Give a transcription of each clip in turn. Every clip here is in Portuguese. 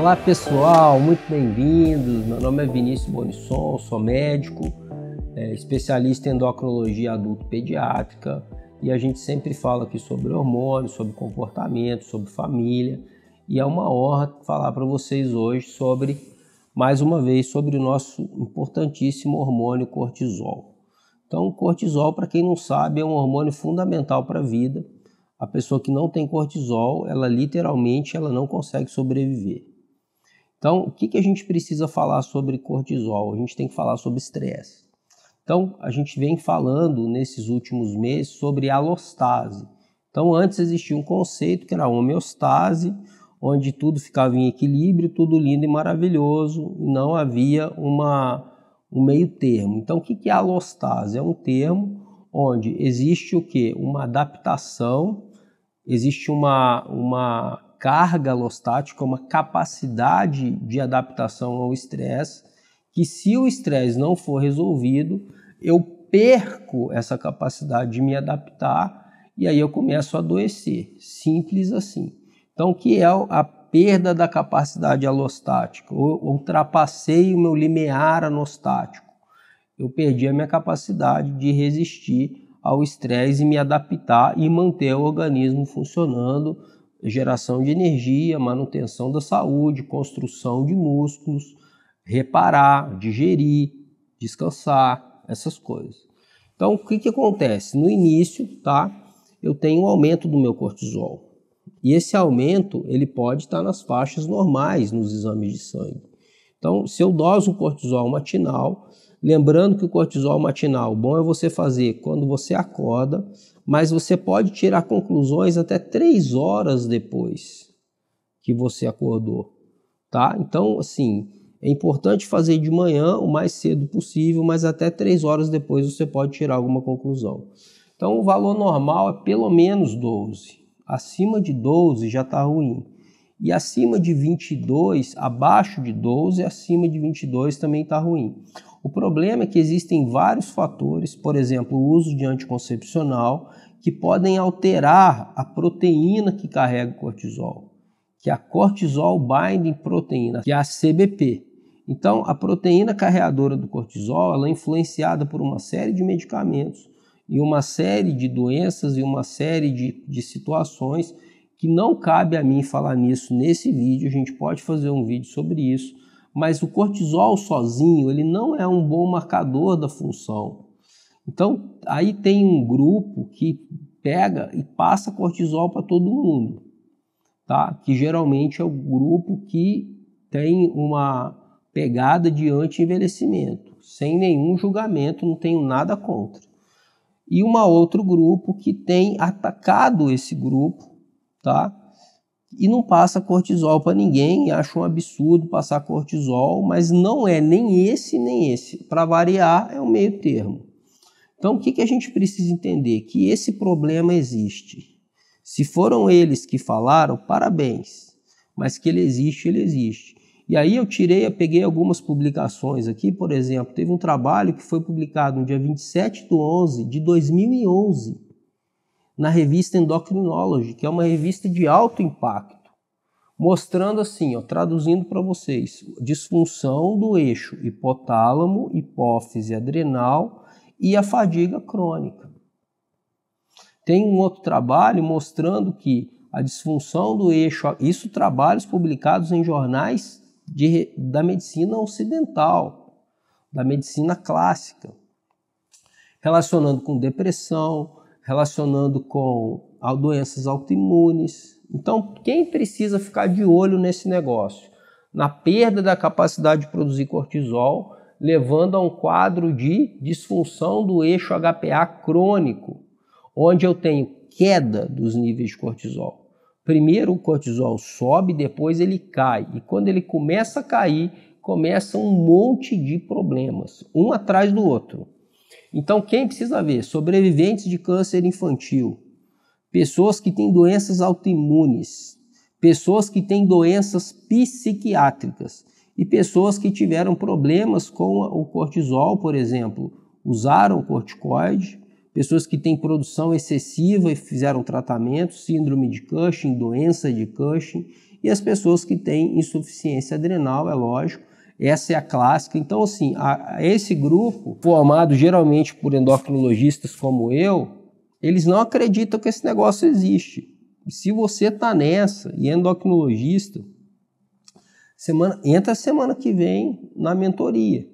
Olá pessoal, muito bem-vindos. Meu nome é Vinícius Bonisson, sou médico, é, especialista em endocrinologia adulto pediátrica e a gente sempre fala aqui sobre hormônios, sobre comportamento, sobre família e é uma honra falar para vocês hoje sobre, mais uma vez, sobre o nosso importantíssimo hormônio cortisol. Então, cortisol, para quem não sabe, é um hormônio fundamental para a vida. A pessoa que não tem cortisol, ela literalmente ela não consegue sobreviver. Então, o que, que a gente precisa falar sobre cortisol? A gente tem que falar sobre estresse. Então, a gente vem falando nesses últimos meses sobre alostase. Então, antes existia um conceito que era homeostase, onde tudo ficava em equilíbrio, tudo lindo e maravilhoso, e não havia uma, um meio termo. Então, o que, que é alostase? É um termo onde existe o que? Uma adaptação, existe uma, uma carga alostática, uma capacidade de adaptação ao estresse, que se o estresse não for resolvido, eu perco essa capacidade de me adaptar e aí eu começo a adoecer. Simples assim. Então, o que é a perda da capacidade alostática? Eu ultrapassei o meu limiar anostático Eu perdi a minha capacidade de resistir ao estresse e me adaptar e manter o organismo funcionando geração de energia, manutenção da saúde, construção de músculos, reparar, digerir, descansar, essas coisas. Então, o que, que acontece? No início, tá? Eu tenho um aumento do meu cortisol. E esse aumento, ele pode estar nas faixas normais nos exames de sangue. Então, se eu doso o cortisol matinal, Lembrando que o cortisol matinal, bom é você fazer quando você acorda, mas você pode tirar conclusões até três horas depois que você acordou, tá? Então, assim, é importante fazer de manhã o mais cedo possível, mas até três horas depois você pode tirar alguma conclusão. Então, o valor normal é pelo menos 12. Acima de 12 já está ruim. E acima de 22, abaixo de 12, acima de 22 também está ruim. O problema é que existem vários fatores, por exemplo, o uso de anticoncepcional, que podem alterar a proteína que carrega o cortisol, que é a cortisol binding proteína, que é a CBP. Então, a proteína carreadora do cortisol ela é influenciada por uma série de medicamentos e uma série de doenças e uma série de, de situações que não cabe a mim falar nisso nesse vídeo. A gente pode fazer um vídeo sobre isso mas o cortisol sozinho ele não é um bom marcador da função. Então, aí tem um grupo que pega e passa cortisol para todo mundo, tá? que geralmente é o grupo que tem uma pegada de anti-envelhecimento, sem nenhum julgamento, não tenho nada contra. E um outro grupo que tem atacado esse grupo, tá? e não passa cortisol para ninguém, acha um absurdo passar cortisol, mas não é nem esse nem esse. Para variar, é o um meio termo. Então, o que, que a gente precisa entender? Que esse problema existe. Se foram eles que falaram, parabéns, mas que ele existe, ele existe. E aí eu tirei, eu peguei algumas publicações aqui, por exemplo, teve um trabalho que foi publicado no dia 27 de 11 de 2011, na revista Endocrinology, que é uma revista de alto impacto, mostrando assim, ó, traduzindo para vocês, disfunção do eixo hipotálamo, hipófise adrenal e a fadiga crônica. Tem um outro trabalho mostrando que a disfunção do eixo, isso trabalhos publicados em jornais de, da medicina ocidental, da medicina clássica, relacionando com depressão, relacionando com doenças autoimunes. Então, quem precisa ficar de olho nesse negócio? Na perda da capacidade de produzir cortisol, levando a um quadro de disfunção do eixo HPA crônico, onde eu tenho queda dos níveis de cortisol. Primeiro o cortisol sobe, depois ele cai. E quando ele começa a cair, começa um monte de problemas, um atrás do outro. Então, quem precisa ver? Sobreviventes de câncer infantil, pessoas que têm doenças autoimunes, pessoas que têm doenças psiquiátricas e pessoas que tiveram problemas com o cortisol, por exemplo, usaram corticoide, pessoas que têm produção excessiva e fizeram tratamento, síndrome de Cushing, doença de Cushing, e as pessoas que têm insuficiência adrenal, é lógico, essa é a clássica. Então, assim, a, esse grupo, formado geralmente por endocrinologistas como eu, eles não acreditam que esse negócio existe. Se você está nessa e é endocrinologista, semana, entra semana que vem na mentoria.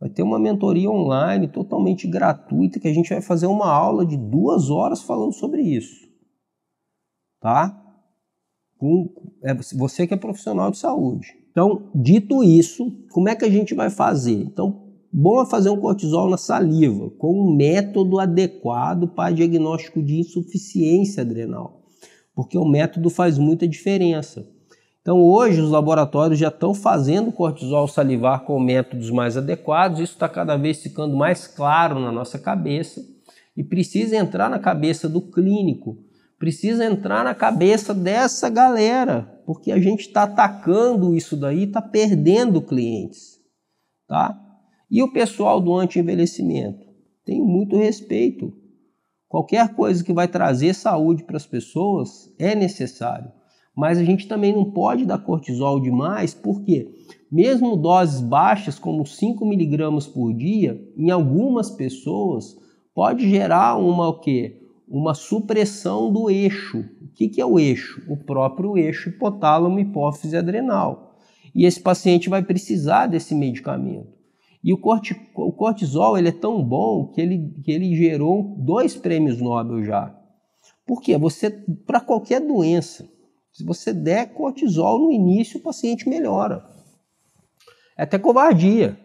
Vai ter uma mentoria online totalmente gratuita que a gente vai fazer uma aula de duas horas falando sobre isso. Tá? Com, é você que é profissional de saúde. Então, dito isso, como é que a gente vai fazer? Então, bom é fazer um cortisol na saliva, com um método adequado para diagnóstico de insuficiência adrenal, porque o método faz muita diferença. Então, hoje, os laboratórios já estão fazendo cortisol salivar com métodos mais adequados, isso está cada vez ficando mais claro na nossa cabeça e precisa entrar na cabeça do clínico Precisa entrar na cabeça dessa galera, porque a gente está atacando isso daí, está perdendo clientes, tá? E o pessoal do anti-envelhecimento? tem muito respeito. Qualquer coisa que vai trazer saúde para as pessoas é necessário. Mas a gente também não pode dar cortisol demais, porque mesmo doses baixas, como 5 miligramas por dia, em algumas pessoas pode gerar uma o quê? uma supressão do eixo. O que, que é o eixo? O próprio eixo hipotálamo, hipófise adrenal. E esse paciente vai precisar desse medicamento. E o, corti o cortisol ele é tão bom que ele, que ele gerou dois prêmios Nobel já. Por quê? Você, para qualquer doença, se você der cortisol no início, o paciente melhora. É até covardia.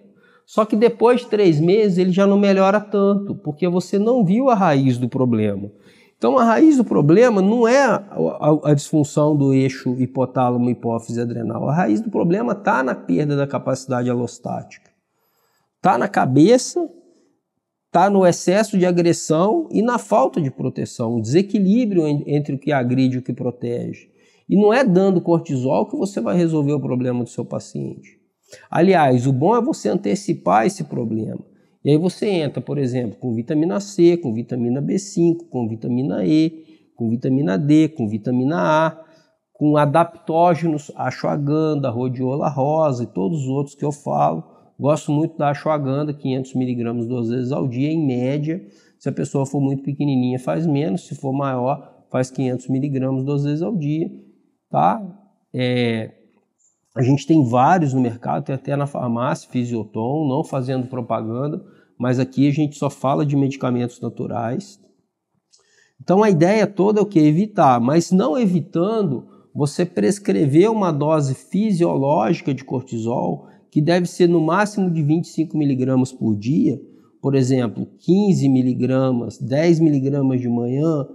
Só que depois de três meses ele já não melhora tanto, porque você não viu a raiz do problema. Então a raiz do problema não é a, a, a disfunção do eixo hipotálamo hipófise adrenal. A raiz do problema está na perda da capacidade alostática. Está na cabeça, está no excesso de agressão e na falta de proteção, um desequilíbrio entre o que agride e o que protege. E não é dando cortisol que você vai resolver o problema do seu paciente. Aliás, o bom é você antecipar esse problema. E aí você entra, por exemplo, com vitamina C, com vitamina B5, com vitamina E, com vitamina D, com vitamina A, com adaptógenos, ashwagandha, rhodiola rosa e todos os outros que eu falo. Gosto muito da ashwagandha, 500mg duas vezes ao dia, em média. Se a pessoa for muito pequenininha, faz menos. Se for maior, faz 500mg duas vezes ao dia, tá? É, a gente tem vários no mercado, tem até na farmácia, Fisioton, não fazendo propaganda, mas aqui a gente só fala de medicamentos naturais. Então a ideia toda é o que? Evitar, mas não evitando, você prescrever uma dose fisiológica de cortisol, que deve ser no máximo de 25 miligramas por dia, por exemplo, 15 miligramas, 10 miligramas de manhã,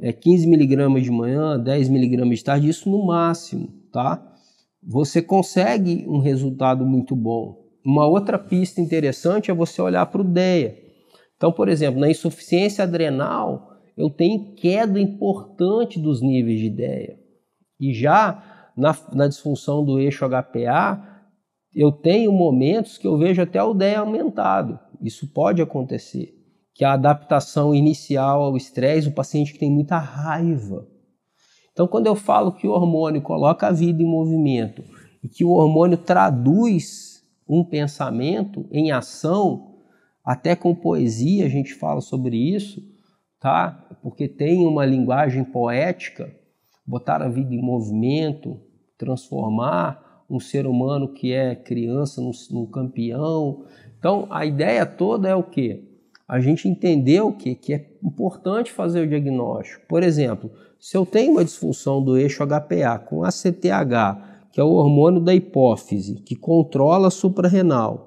é, 15 miligramas de manhã, 10 miligramas de tarde, isso no máximo, tá? você consegue um resultado muito bom. Uma outra pista interessante é você olhar para o DEA. Então, por exemplo, na insuficiência adrenal, eu tenho queda importante dos níveis de DEA. E já na, na disfunção do eixo HPA, eu tenho momentos que eu vejo até o DEA aumentado. Isso pode acontecer. Que a adaptação inicial ao estresse, o paciente que tem muita raiva, então, quando eu falo que o hormônio coloca a vida em movimento e que o hormônio traduz um pensamento em ação, até com poesia a gente fala sobre isso, tá? Porque tem uma linguagem poética, botar a vida em movimento, transformar um ser humano que é criança num, campeão. Então, a ideia toda é o quê? a gente entender o que, que é importante fazer o diagnóstico. Por exemplo, se eu tenho uma disfunção do eixo HPA com ACTH, que é o hormônio da hipófise, que controla a suprarrenal,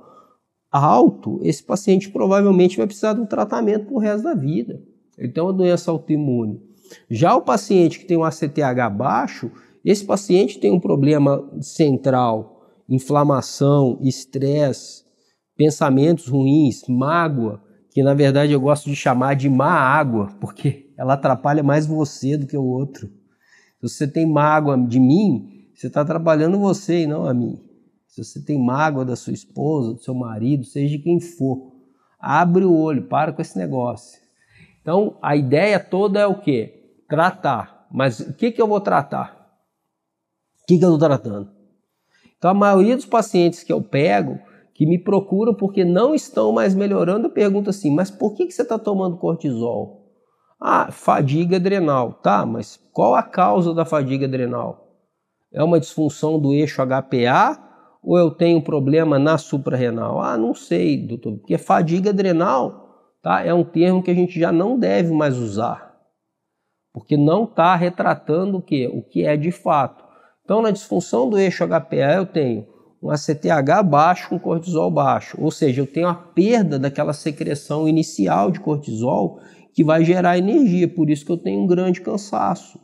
alto, esse paciente provavelmente vai precisar de um tratamento para o resto da vida. Ele tem uma doença autoimune. Já o paciente que tem um ACTH baixo, esse paciente tem um problema central, inflamação, estresse, pensamentos ruins, mágoa que na verdade eu gosto de chamar de má água, porque ela atrapalha mais você do que o outro. Se você tem mágoa de mim, você está atrapalhando você e não a mim. Se você tem mágoa da sua esposa, do seu marido, seja de quem for, abre o olho, para com esse negócio. Então, a ideia toda é o quê? Tratar. Mas o que, que eu vou tratar? O que, que eu estou tratando? Então, a maioria dos pacientes que eu pego, que me procuram porque não estão mais melhorando, eu pergunto assim: mas por que, que você está tomando cortisol? Ah, fadiga adrenal. Tá, mas qual a causa da fadiga adrenal? É uma disfunção do eixo HPA ou eu tenho problema na suprarrenal? Ah, não sei, doutor, porque fadiga adrenal tá, é um termo que a gente já não deve mais usar, porque não está retratando o que? O que é de fato. Então, na disfunção do eixo HPA, eu tenho um ACTH baixo com um cortisol baixo. Ou seja, eu tenho a perda daquela secreção inicial de cortisol que vai gerar energia, por isso que eu tenho um grande cansaço.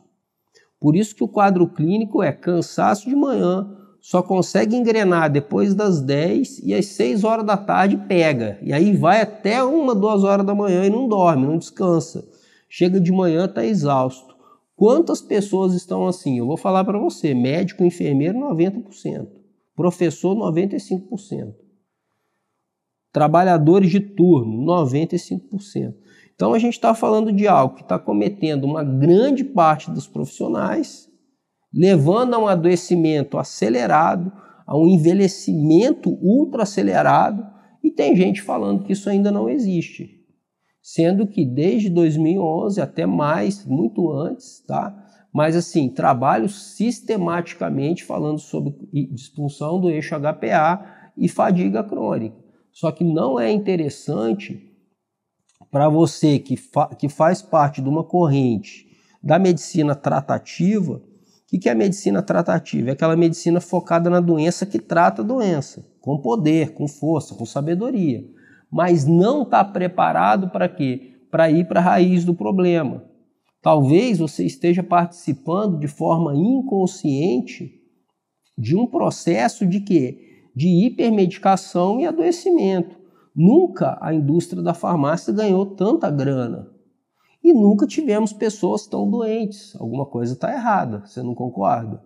Por isso que o quadro clínico é cansaço de manhã, só consegue engrenar depois das 10 e às 6 horas da tarde pega. E aí vai até uma, duas horas da manhã e não dorme, não descansa. Chega de manhã, está exausto. Quantas pessoas estão assim? Eu vou falar para você, médico, enfermeiro, 90%. Professor, 95%. Trabalhadores de turno, 95%. Então a gente está falando de algo que está cometendo uma grande parte dos profissionais, levando a um adoecimento acelerado, a um envelhecimento ultra acelerado, e tem gente falando que isso ainda não existe. Sendo que desde 2011 até mais, muito antes, tá? mas assim, trabalho sistematicamente falando sobre disfunção do eixo HPA e fadiga crônica. Só que não é interessante para você que, fa que faz parte de uma corrente da medicina tratativa. O que, que é medicina tratativa? É aquela medicina focada na doença que trata a doença, com poder, com força, com sabedoria. Mas não está preparado para quê? Para ir para a raiz do problema Talvez você esteja participando de forma inconsciente de um processo de quê? De hipermedicação e adoecimento. Nunca a indústria da farmácia ganhou tanta grana. E nunca tivemos pessoas tão doentes. Alguma coisa está errada, você não concorda?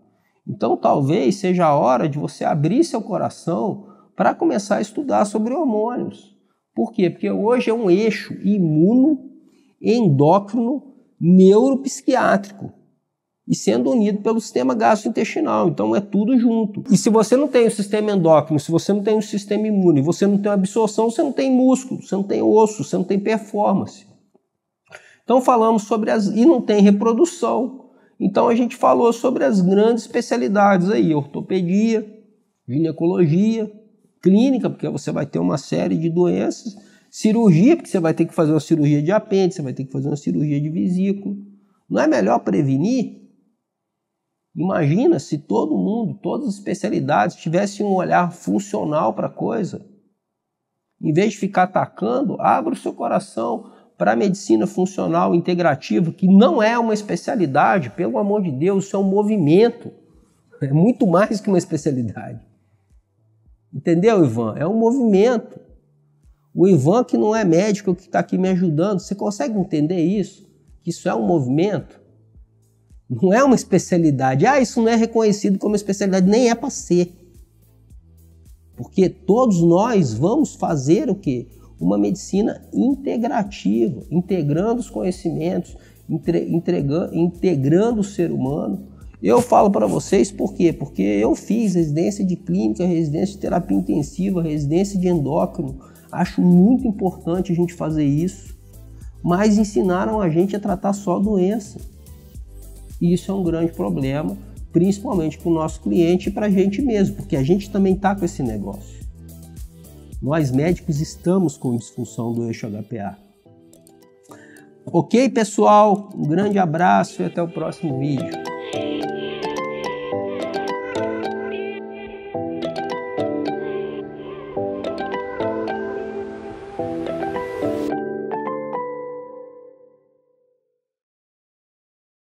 Então talvez seja a hora de você abrir seu coração para começar a estudar sobre hormônios. Por quê? Porque hoje é um eixo imuno, endócrino neuropsiquiátrico e sendo unido pelo sistema gastrointestinal. Então é tudo junto. E se você não tem o sistema endócrino, se você não tem o sistema imune, você não tem absorção, você não tem músculo, você não tem osso, você não tem performance. Então falamos sobre as e não tem reprodução. Então a gente falou sobre as grandes especialidades aí, ortopedia, ginecologia, clínica, porque você vai ter uma série de doenças Cirurgia, porque você vai ter que fazer uma cirurgia de apêndice, você vai ter que fazer uma cirurgia de vesículo. Não é melhor prevenir? Imagina se todo mundo, todas as especialidades, tivessem um olhar funcional para a coisa. Em vez de ficar atacando, abra o seu coração para a medicina funcional integrativa, que não é uma especialidade, pelo amor de Deus, isso é um movimento. É muito mais que uma especialidade. Entendeu, Ivan? É um movimento. O Ivan, que não é médico, que está aqui me ajudando, você consegue entender isso? Que isso é um movimento? Não é uma especialidade. Ah, isso não é reconhecido como especialidade, nem é para ser. Porque todos nós vamos fazer o quê? Uma medicina integrativa, integrando os conhecimentos, entregando, integrando o ser humano. Eu falo para vocês por quê? Porque eu fiz residência de clínica, residência de terapia intensiva, residência de endócrino, Acho muito importante a gente fazer isso, mas ensinaram a gente a tratar só a doença. E isso é um grande problema, principalmente para o nosso cliente e para a gente mesmo, porque a gente também está com esse negócio. Nós médicos estamos com disfunção do eixo HPA. Ok, pessoal? Um grande abraço e até o próximo vídeo.